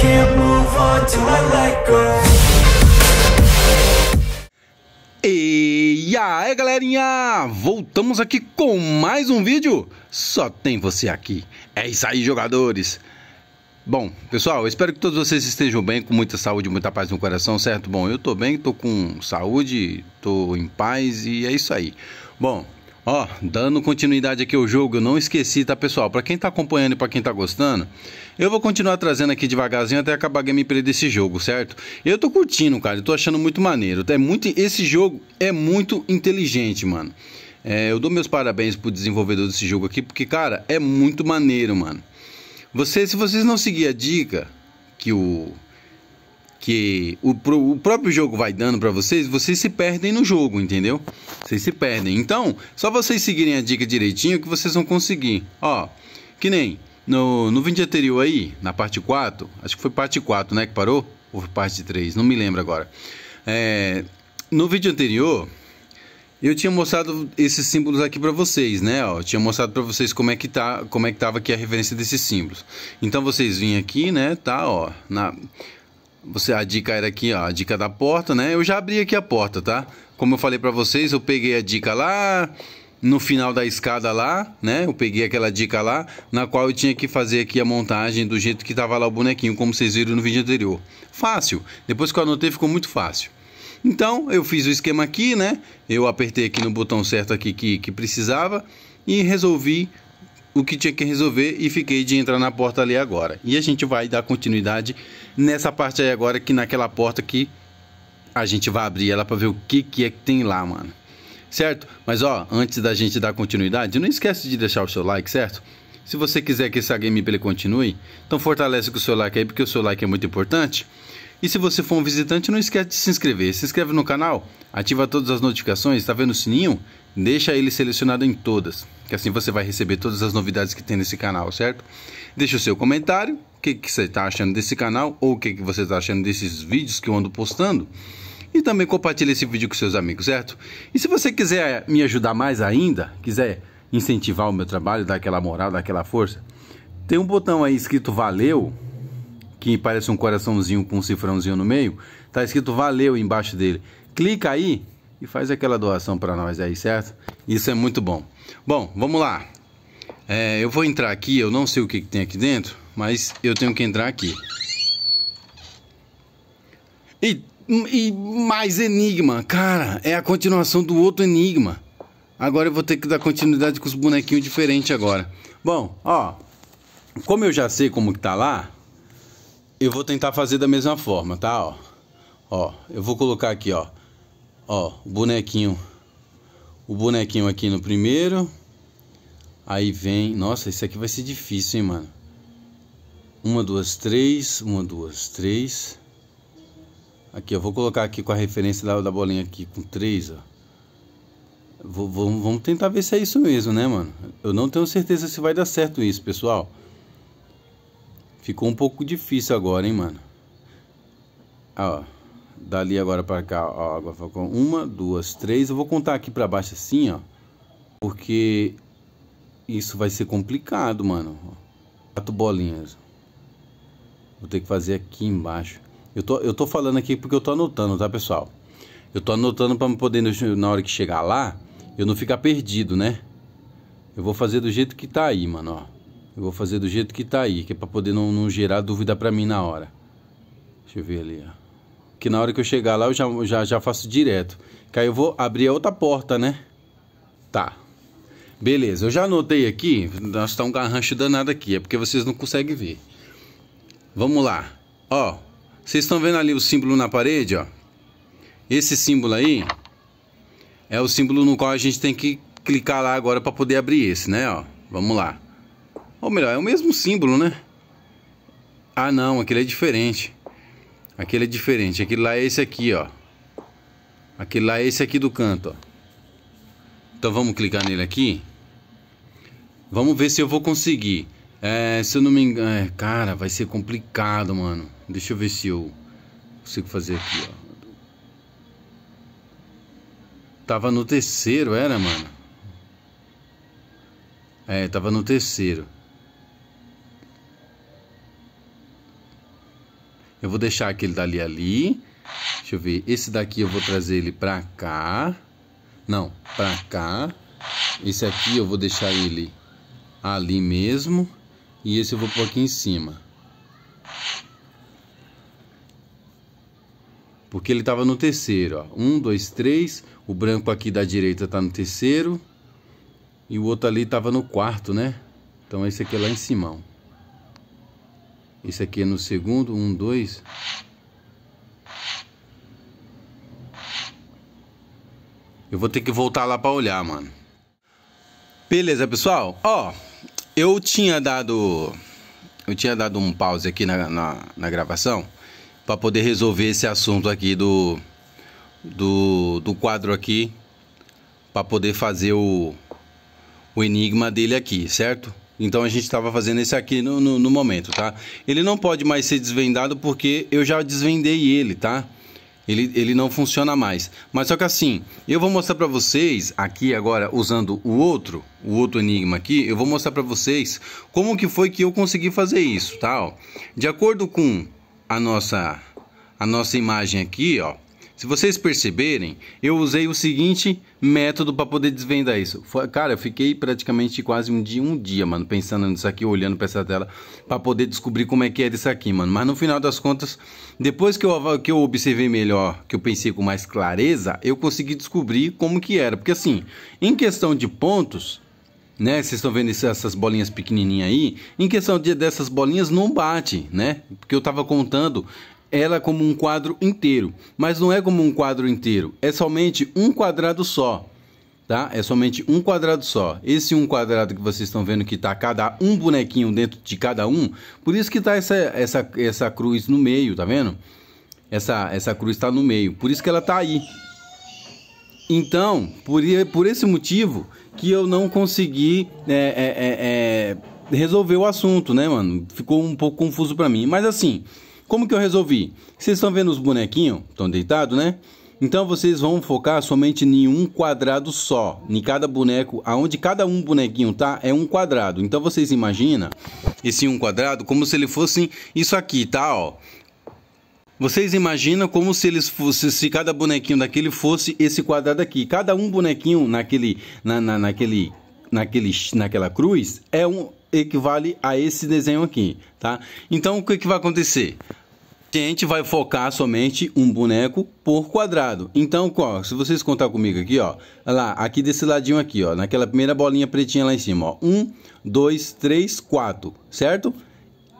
can't move on till I let go. E aí galerinha, voltamos aqui com mais um vídeo, só tem você aqui, é isso aí jogadores Bom, pessoal, espero que todos vocês estejam bem, com muita saúde, muita paz no coração, certo? Bom, eu tô bem, tô com saúde, tô em paz e é isso aí Bom, Ó, dando continuidade aqui ao jogo, eu não esqueci, tá, pessoal? Para quem tá acompanhando e para quem tá gostando, eu vou continuar trazendo aqui devagarzinho até acabar a gameplay desse jogo, certo? Eu tô curtindo, cara, eu tô achando muito maneiro. É muito, esse jogo é muito inteligente, mano. É, eu dou meus parabéns pro desenvolvedor desse jogo aqui, porque, cara, é muito maneiro, mano. Você, se vocês não seguirem a dica que o que o, o próprio jogo vai dando para vocês, vocês se perdem no jogo, entendeu? Vocês se perdem. Então, só vocês seguirem a dica direitinho que vocês vão conseguir. Ó, que nem no, no vídeo anterior aí, na parte 4, acho que foi parte 4, né, que parou? Ou parte 3, não me lembro agora. É, no vídeo anterior, eu tinha mostrado esses símbolos aqui para vocês, né? Ó, eu tinha mostrado para vocês como é que tá, como é que tava aqui a referência desses símbolos. Então vocês vinham aqui, né? Tá, ó, na você, a dica era aqui, ó, a dica da porta, né? Eu já abri aqui a porta, tá? Como eu falei para vocês, eu peguei a dica lá no final da escada lá, né? Eu peguei aquela dica lá, na qual eu tinha que fazer aqui a montagem do jeito que tava lá o bonequinho, como vocês viram no vídeo anterior. Fácil. Depois que eu anotei ficou muito fácil. Então, eu fiz o esquema aqui, né? Eu apertei aqui no botão certo aqui que, que precisava e resolvi o que tinha que resolver e fiquei de entrar na porta ali agora. E a gente vai dar continuidade nessa parte aí agora, que naquela porta que a gente vai abrir ela para ver o que, que é que tem lá, mano. Certo? Mas ó, antes da gente dar continuidade, não esquece de deixar o seu like, certo? Se você quiser que essa gameplay continue, então fortalece com o seu like aí, porque o seu like é muito importante. E se você for um visitante, não esquece de se inscrever. Se inscreve no canal, ativa todas as notificações, tá vendo o sininho? Deixa ele selecionado em todas, que assim você vai receber todas as novidades que tem nesse canal, certo? Deixa o seu comentário, o que, que, você está achando desse canal ou o que, que você está achando desses vídeos que eu ando postando. E também compartilhe esse vídeo com seus amigos, certo? E se você quiser me ajudar mais ainda, quiser incentivar o meu trabalho, dar aquela moral, dar aquela força, tem um botão aí escrito valeu, que parece um coraçãozinho com um cifrãozinho no meio, tá escrito valeu embaixo dele. Clica aí e faz aquela doação para nós aí, certo? Isso é muito bom. Bom, vamos lá. É, eu vou entrar aqui, eu não sei o que, que tem aqui dentro, mas eu tenho que entrar aqui. E, e mais enigma, cara, é a continuação do outro enigma. Agora eu vou ter que dar continuidade com os bonequinhos diferentes agora. Bom, ó, como eu já sei como que tá lá, eu vou tentar fazer da mesma forma, tá? Ó, ó eu vou colocar aqui, ó. Ó, o bonequinho. O bonequinho aqui no primeiro. Aí vem. Nossa, isso aqui vai ser difícil, hein, mano. Uma, duas, três. Uma, duas, três. Aqui, eu vou colocar aqui com a referência da, da bolinha aqui, com três, ó. Vou, vamos tentar ver se é isso mesmo, né, mano? Eu não tenho certeza se vai dar certo isso, pessoal. Ficou um pouco difícil agora, hein, mano? Ah, ó. Dali agora para cá, ó, agora ficou uma, duas, três. Eu vou contar aqui para baixo assim, ó. Porque isso vai ser complicado, mano. Quatro bolinhas. Vou ter que fazer aqui embaixo. Eu tô, eu tô falando aqui porque eu tô anotando, tá, pessoal? Eu tô anotando para poder, na hora que chegar lá, eu não ficar perdido, né? Eu vou fazer do jeito que tá aí, mano, ó. Eu vou fazer do jeito que tá aí, que é pra poder não, não gerar dúvida pra mim na hora. Deixa eu ver ali, ó que na hora que eu chegar lá eu já, já, já faço direto. Que aí eu vou abrir a outra porta, né? Tá. Beleza, eu já anotei aqui, nós tá um garrancho danado aqui, é porque vocês não conseguem ver. Vamos lá. Ó, vocês estão vendo ali o símbolo na parede, ó? Esse símbolo aí é o símbolo no qual a gente tem que clicar lá agora para poder abrir esse, né, ó? Vamos lá. Ou melhor, é o mesmo símbolo, né? Ah, não, aquele é diferente. Aquele é diferente. Aquele lá é esse aqui, ó. Aquele lá é esse aqui do canto, ó. Então vamos clicar nele aqui. Vamos ver se eu vou conseguir. É, se eu não me engano... É, cara, vai ser complicado, mano. Deixa eu ver se eu consigo fazer aqui, ó. Tava no terceiro, era, mano? É, tava no terceiro. Eu vou deixar aquele dali ali. Deixa eu ver. Esse daqui eu vou trazer ele pra cá. Não, pra cá. Esse aqui eu vou deixar ele ali mesmo. E esse eu vou pôr aqui em cima. Porque ele estava no terceiro, ó. Um, dois, três. O branco aqui da direita tá no terceiro. E o outro ali estava no quarto, né? Então esse aqui é lá em cima, ó. Isso aqui é no segundo, um, dois. Eu vou ter que voltar lá para olhar, mano. Beleza, pessoal? Ó, eu tinha dado eu tinha dado um pause aqui na, na, na gravação para poder resolver esse assunto aqui do do, do quadro aqui para poder fazer o, o enigma dele aqui, certo? Então a gente estava fazendo esse aqui no, no, no, momento, tá? Ele não pode mais ser desvendado porque eu já desvendei ele, tá? Ele, ele não funciona mais. Mas só que assim, eu vou mostrar para vocês aqui agora, usando o outro, o outro enigma aqui, eu vou mostrar para vocês como que foi que eu consegui fazer isso, tá? Ó, de acordo com a nossa, a nossa imagem aqui, ó, se vocês perceberem, eu usei o seguinte método para poder desvendar isso. Foi, cara, eu fiquei praticamente quase um dia, um dia, mano, pensando nisso aqui, olhando para essa tela, para poder descobrir como é que era é isso aqui, mano. Mas no final das contas, depois que eu, que eu observei melhor, que eu pensei com mais clareza, eu consegui descobrir como que era. Porque assim, em questão de pontos, né? Vocês estão vendo essas bolinhas pequenininhas aí? Em questão de, dessas bolinhas não bate, né? Porque eu estava contando ela como um quadro inteiro, mas não é como um quadro inteiro, é somente um quadrado só, tá? É somente um quadrado só. Esse um quadrado que vocês estão vendo que está cada um bonequinho dentro de cada um, por isso que está essa, essa, essa cruz no meio, tá vendo? Essa, essa cruz está no meio, por isso que ela está aí. Então, por, por esse motivo que eu não consegui é, é, é, é, resolver o assunto, né, mano? Ficou um pouco confuso para mim, mas assim... Como que eu resolvi? Vocês estão vendo os bonequinhos? Estão deitados, né? Então vocês vão focar somente em um quadrado só, em cada boneco, aonde cada um bonequinho tá, é um quadrado. Então vocês imaginam esse um quadrado como se ele fosse isso aqui, tá, ó. Vocês imaginam como se eles fosse, se cada bonequinho daquele fosse esse quadrado aqui. Cada um bonequinho naquele na, na, naquele naquele naquela cruz é um equivale a esse desenho aqui, tá? Então o que que vai acontecer? a gente vai focar somente um boneco por quadrado. Então, ó, se vocês contar comigo aqui, ó, lá, aqui desse ladinho aqui, ó, naquela primeira bolinha pretinha lá em cima, ó, um, dois, três, quatro, certo?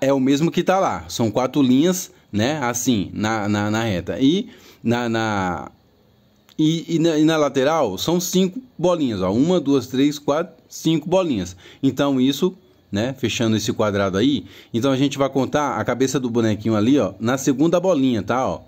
É o mesmo que tá lá, são quatro linhas, né, assim, na, na, na reta. E na, na, e, e, na, e, na, lateral são cinco bolinhas, ó. Uma, duas, três, quatro, cinco bolinhas. Então isso né? Fechando esse quadrado aí. Então a gente vai contar a cabeça do bonequinho ali, ó, na segunda bolinha, tá, ó.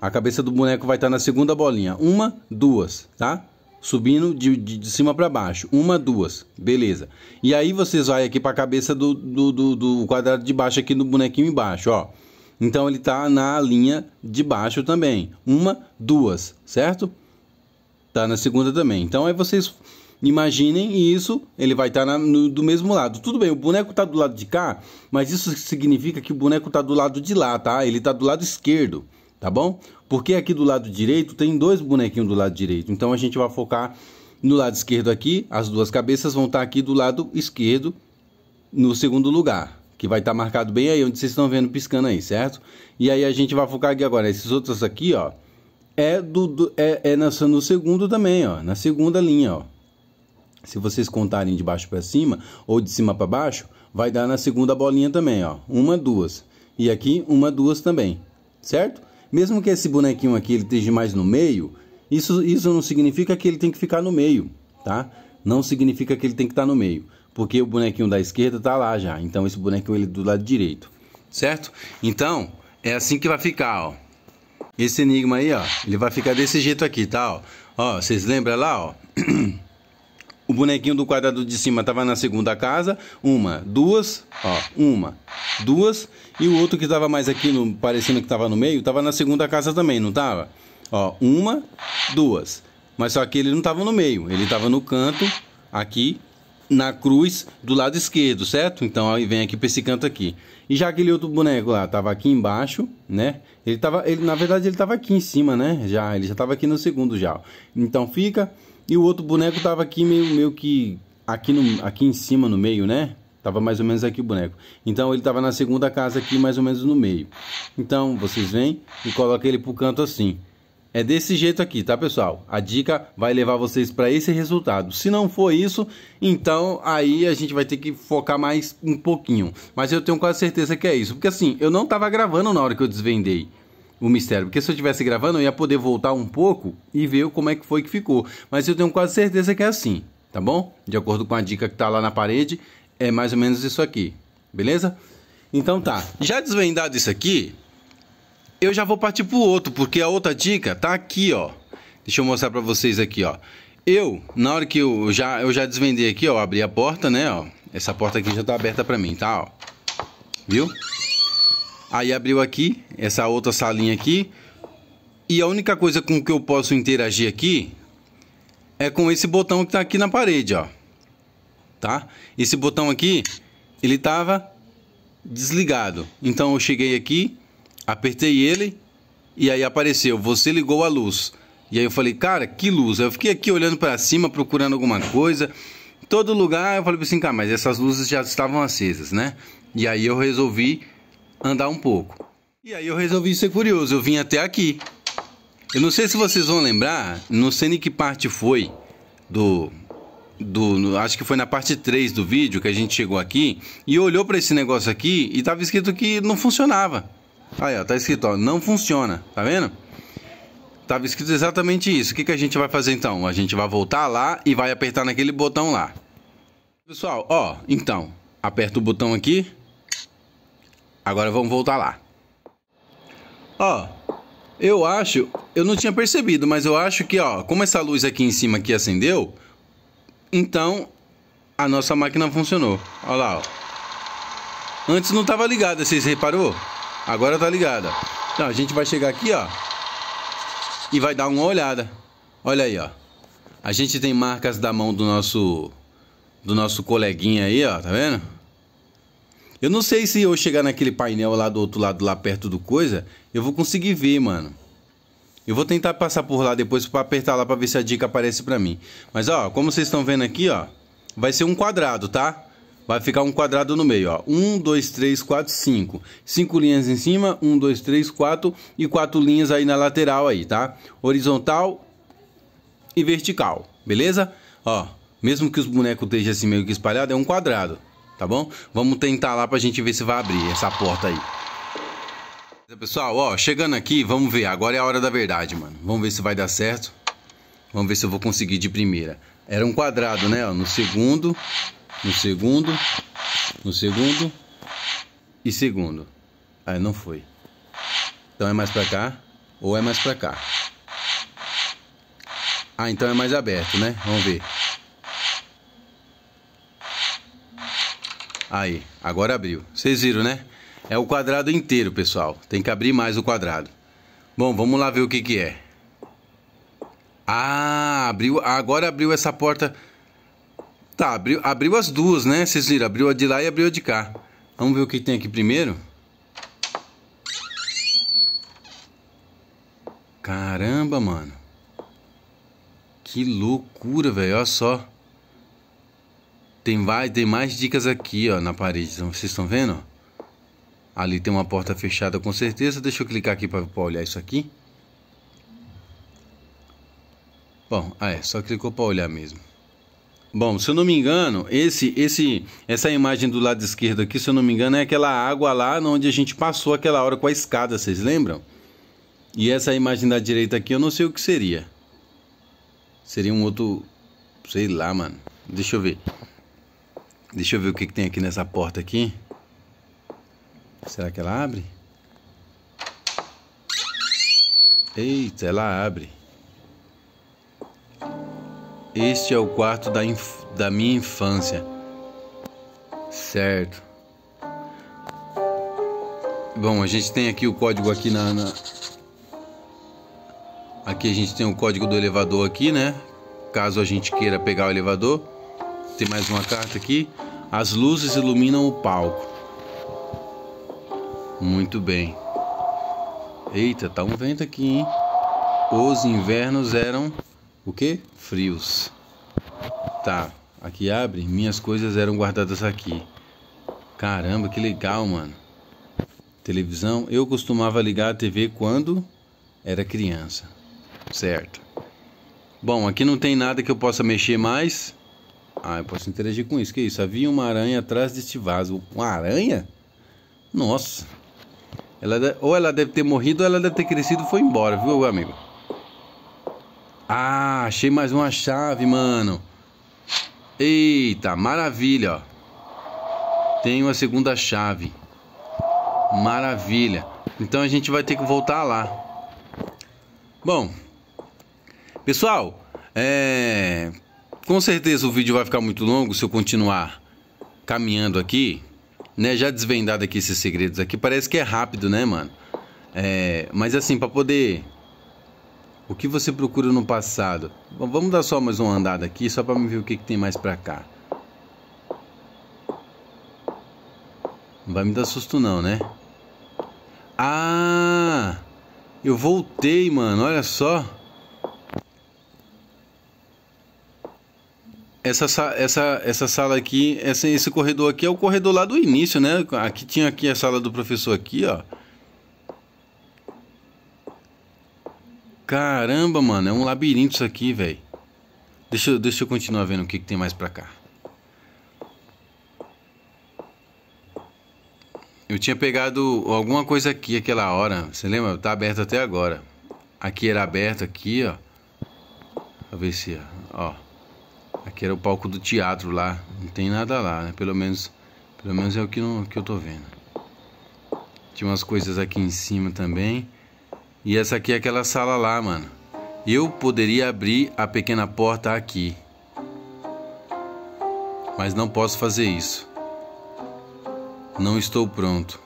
A cabeça do boneco vai estar tá na segunda bolinha. Uma, duas, tá? Subindo de, de, de cima para baixo. Uma, duas. Beleza. E aí vocês vão aqui para a cabeça do, do, do, do quadrado de baixo aqui no bonequinho embaixo, ó. Então ele está na linha de baixo também. Uma, duas, certo? Tá na segunda também. Então aí vocês Imaginem isso, ele vai estar tá do mesmo lado. Tudo bem, o boneco está do lado de cá, mas isso significa que o boneco está do lado de lá, tá? Ele está do lado esquerdo, tá bom? Porque aqui do lado direito tem dois bonequinhos do lado direito. Então a gente vai focar no lado esquerdo aqui, as duas cabeças vão estar tá aqui do lado esquerdo, no segundo lugar, que vai estar tá marcado bem aí onde vocês estão vendo piscando aí, certo? E aí a gente vai focar aqui agora, esses outros aqui, ó, é do, do é, é nessa no segundo também, ó, na segunda linha, ó. Se vocês contarem de baixo para cima ou de cima para baixo, vai dar na segunda bolinha também, ó. Uma, duas. E aqui, uma, duas também, certo? Mesmo que esse bonequinho aqui ele esteja mais no meio, isso, isso não significa que ele tem que ficar no meio, tá? Não significa que ele tem que estar tá no meio, porque o bonequinho da esquerda está lá já. Então, esse bonequinho ele é do lado direito, certo? Então, é assim que vai ficar, ó. Esse enigma aí, ó, ele vai ficar desse jeito aqui, tá? Ó, ó vocês lembram lá, ó? O bonequinho do quadrado de cima estava na segunda casa. Uma, duas, ó, uma, duas. E o outro que estava mais aqui, no, parecendo que estava no meio, estava na segunda casa também, não estava? Ó, uma, duas. Mas só que ele não estava no meio, ele estava no canto, aqui, na cruz, do lado esquerdo, certo? Então, aí vem aqui para esse canto aqui. E já aquele outro boneco lá, estava aqui embaixo, né? Ele tava, ele, na verdade, ele estava aqui em cima, né? Já, ele já estava aqui no segundo já. Então, fica e o outro boneco tava aqui meio, meio que aqui, no, aqui em cima, no meio, né? Tava mais ou menos aqui o boneco. Então ele tava na segunda casa aqui, mais ou menos no meio. Então vocês vêm e colocam ele pro canto assim. É desse jeito aqui, tá pessoal? A dica vai levar vocês para esse resultado. Se não for isso, então aí a gente vai ter que focar mais um pouquinho. Mas eu tenho quase certeza que é isso, porque assim, eu não tava gravando na hora que eu desvendei o mistério. Porque se eu estivesse gravando, eu ia poder voltar um pouco e ver como é que foi que ficou. Mas eu tenho quase certeza que é assim, tá bom? De acordo com a dica que tá lá na parede, é mais ou menos isso aqui, beleza? Então tá, já desvendado isso aqui, eu já vou partir pro outro, porque a outra dica tá aqui, ó. Deixa eu mostrar para vocês aqui, ó. Eu, na hora que eu já, eu já desvendei aqui, ó, abri a porta, né, ó. Essa porta aqui já tá aberta para mim, tá, ó. Viu? Aí abriu aqui, essa outra salinha aqui. E a única coisa com que eu posso interagir aqui é com esse botão que tá aqui na parede, ó. Tá? Esse botão aqui, ele tava desligado. Então eu cheguei aqui, apertei ele e aí apareceu, você ligou a luz. E aí eu falei, cara, que luz? Eu fiquei aqui olhando para cima, procurando alguma coisa. Todo lugar eu falei assim, cara, mas essas luzes já estavam acesas, né? E aí eu resolvi andar um pouco. E aí eu resolvi ser curioso, eu vim até aqui. Eu não sei se vocês vão lembrar, não sei nem que parte foi do do, acho que foi na parte 3 do vídeo que a gente chegou aqui e olhou para esse negócio aqui e tava escrito que não funcionava. Aí, ó, tá escrito, ó, não funciona, tá vendo? Tava escrito exatamente isso. O que, que a gente vai fazer então? A gente vai voltar lá e vai apertar naquele botão lá. Pessoal, ó, então, aperta o botão aqui, Agora vamos voltar lá. Ó, eu acho, eu não tinha percebido, mas eu acho que, ó, como essa luz aqui em cima aqui acendeu, então a nossa máquina funcionou. Olha lá, ó. Antes não estava ligada, vocês reparou? Agora tá ligada. Então a gente vai chegar aqui, ó, e vai dar uma olhada. Olha aí, ó. A gente tem marcas da mão do nosso do nosso coleguinha aí, ó, tá vendo? Eu não sei se eu chegar naquele painel lá do outro lado, lá perto do coisa, eu vou conseguir ver, mano. Eu vou tentar passar por lá depois para apertar lá para ver se a dica aparece para mim. Mas ó, como vocês estão vendo aqui, ó, vai ser um quadrado, tá? Vai ficar um quadrado no meio, ó. Um, dois, três, quatro, Cinco Cinco linhas em cima, Um, dois, três, quatro e quatro linhas aí na lateral aí, tá? Horizontal e vertical, beleza? Ó, mesmo que os bonecos estejam assim meio que espalhados é um quadrado tá bom? Vamos tentar lá pra gente ver se vai abrir essa porta aí. Pessoal, ó, chegando aqui, vamos ver. Agora é a hora da verdade, mano. Vamos ver se vai dar certo. Vamos ver se eu vou conseguir de primeira. Era um quadrado, né? Ó, no segundo, no segundo, no segundo e segundo. Aí ah, não foi. Então é mais pra cá ou é mais pra cá? Ah, então é mais aberto, né? Vamos ver. Aí, agora abriu. Vocês viram, né? É o quadrado inteiro, pessoal. Tem que abrir mais o quadrado. Bom, vamos lá ver o que que é. Ah, abriu, agora abriu essa porta. Tá, abriu, abriu as duas, né? Vocês viram, abriu a de lá e abriu a de cá. Vamos ver o que tem aqui primeiro. Caramba, mano. Que loucura, velho. Olha só. Tem, vai, tem mais dicas aqui, ó, na parede. Então, vocês estão vendo? Ali tem uma porta fechada com certeza. Deixa eu clicar aqui para olhar isso aqui. Bom, ah é, só clicou para olhar mesmo. Bom, se eu não me engano, esse, esse, essa imagem do lado esquerdo aqui, se eu não me engano, é aquela água lá onde a gente passou aquela hora com a escada, vocês lembram? E essa imagem da direita aqui, eu não sei o que seria. Seria um outro, sei lá, mano. Deixa eu ver. Deixa eu ver o que, que tem aqui nessa porta aqui. Será que ela abre? Eita, ela abre. Este é o quarto da, inf... da minha infância. Certo. Bom, a gente tem aqui o código aqui na, na... Aqui a gente tem o código do elevador aqui, né? Caso a gente queira pegar o elevador. Tem mais uma carta aqui. As luzes iluminam o palco. Muito bem. Eita, tá um vento aqui, hein? Os invernos eram o quê? Frios. Tá, aqui abre. Minhas coisas eram guardadas aqui. Caramba, que legal, mano. Televisão, eu costumava ligar a TV quando era criança. Certo. Bom, aqui não tem nada que eu possa mexer mais. Ah, eu posso interagir com isso. Que isso? Havia uma aranha atrás deste vaso. Uma aranha? Nossa. Ela de... Ou ela deve ter morrido, ou ela deve ter crescido e foi embora, viu, amigo? Ah, achei mais uma chave, mano. Eita, maravilha, ó. Tenho a segunda chave. Maravilha. Então a gente vai ter que voltar lá. Bom, pessoal, é com certeza o vídeo vai ficar muito longo se eu continuar caminhando aqui, né? Já desvendado aqui esses segredos aqui. Parece que é rápido, né, mano? É, mas assim, para poder... O que você procura no passado? Bom, vamos dar só mais uma andada aqui, só para me ver o que, que tem mais para cá. Não vai me dar susto não, né? Ah! Eu voltei, mano, olha só. essa, essa, essa sala aqui, essa, esse corredor aqui é o corredor lá do início, né? Aqui tinha aqui a sala do professor aqui, ó. Caramba, mano, é um labirinto isso aqui, velho. Deixa, deixa eu continuar vendo o que, que tem mais pra cá. Eu tinha pegado alguma coisa aqui aquela hora. Você lembra? Tá aberto até agora. Aqui era aberto, aqui, ó. A ver se, ó. Aqui era o palco do teatro lá. Não tem nada lá, né? Pelo menos, pelo menos é o que, não, que eu tô vendo. Tinha umas coisas aqui em cima também. E essa aqui é aquela sala lá, mano. Eu poderia abrir a pequena porta aqui. Mas não posso fazer isso. Não estou pronto.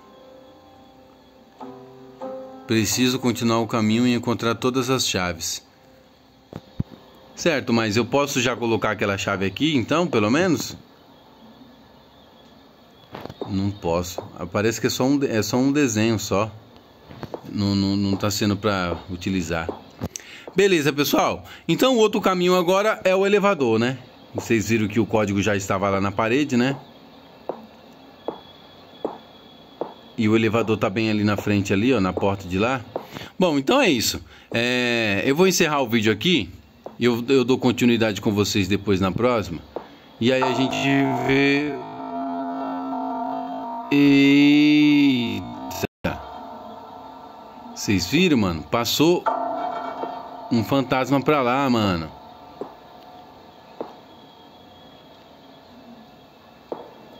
Preciso continuar o caminho e encontrar todas as chaves. Certo, mas eu posso já colocar aquela chave aqui, então, pelo menos? Não posso. Parece que é só um, é só um desenho só. Não, não, não tá sendo para utilizar. Beleza, pessoal. Então, o outro caminho agora é o elevador, né? Vocês viram que o código já estava lá na parede, né? E o elevador tá bem ali na frente, ali, ó, na porta de lá. Bom, então é isso. É... Eu vou encerrar o vídeo aqui. Eu, eu dou continuidade com vocês depois na próxima. E aí a gente vê. Eita! Vocês viram, mano? Passou um fantasma pra lá, mano.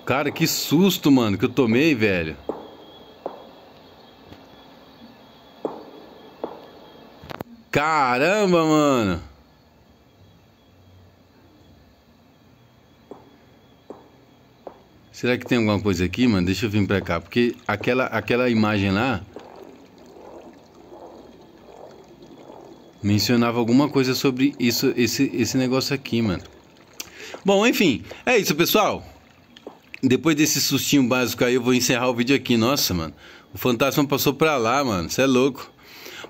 Cara, que susto, mano, que eu tomei, velho. Caramba, mano. Será que tem alguma coisa aqui, mano? Deixa eu vir pra cá. Porque aquela, aquela imagem lá... Mencionava alguma coisa sobre isso, esse, esse negócio aqui, mano. Bom, enfim. É isso, pessoal. Depois desse sustinho básico aí, eu vou encerrar o vídeo aqui. Nossa, mano. O fantasma passou pra lá, mano. Você é louco.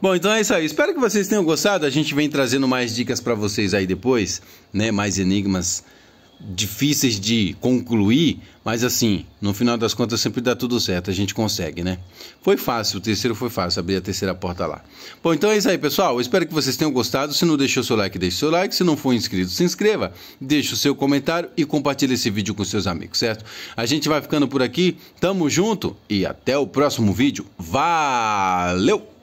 Bom, então é isso aí. Espero que vocês tenham gostado. A gente vem trazendo mais dicas para vocês aí depois, né? Mais enigmas difíceis de concluir, mas assim, no final das contas sempre dá tudo certo, a gente consegue, né? Foi fácil, o terceiro foi fácil, abrir a terceira porta lá. Bom, então é isso aí, pessoal. Eu espero que vocês tenham gostado. Se não deixou seu like, deixe seu like. Se não for inscrito, se inscreva, deixe o seu comentário e compartilhe esse vídeo com seus amigos, certo? A gente vai ficando por aqui. Tamo junto e até o próximo vídeo. Valeu!